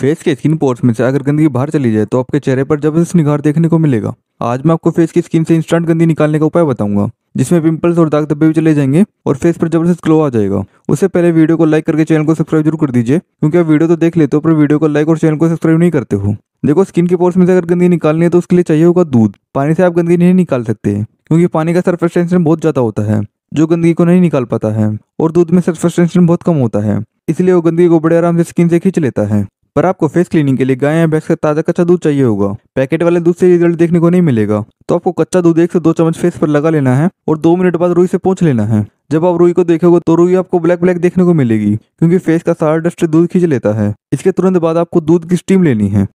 face के skin pores में से अगर गंदगी बाहर चली जाए तो आपके चेहरे पर जबरदस्त निखार देखने को मिलेगा आज मैं आपको फेस की स्किन से इंस्टेंट गंदी निकालने का उपाय बताऊंगा जिसमें पिंपल्स और दाग धब्बे भी चले जाएंगे और फेस पर जबरदस्त ग्लो आ जाएगा उससे पहले वीडियो को लाइक करके चैनल को सब्सक्राइब जरूर कर दीजिए क्योंकि आप वीडियो तो देख लेते हो पर वीडियो को लाइक और चैनल को सब्सक्राइब नहीं करते हो देखो स्किन के पोर्स में से अगर गंदगी निकालनी है तो उसके लिए चाहिए होगा दूध पानी से आप गंदगी नहीं निकाल सकते क्योंकि पानी का सर्फेस टेंशन बहुत ज़्यादा होता है जो गंदगी को नहीं निकाल पाता है और दूध में सर्फेस टेंशन बहुत कम होता है इसलिए वो गंदगी को बड़े आराम से स्किन से खींच लेता है पर आपको फेस क्लीनिंग के लिए गाय या भैंस का ताज़ा कच्चा दूध चाहिए होगा पैकेट वाले दूध से रिजल्ट देखने को नहीं मिलेगा तो आपको कच्चा दूध एक से दो चम्मच फेस पर लगा लेना है और दो मिनट बाद रुई से पोंछ लेना है जब आप रुई को देखोगे तो रुई आपको ब्लैक ब्लैक देखने को मिलेगी क्योंकि फेस का सारा डस्ट दूध खींच लेता है इसके तुरंत बाद आपको दूध की स्टीम लेनी है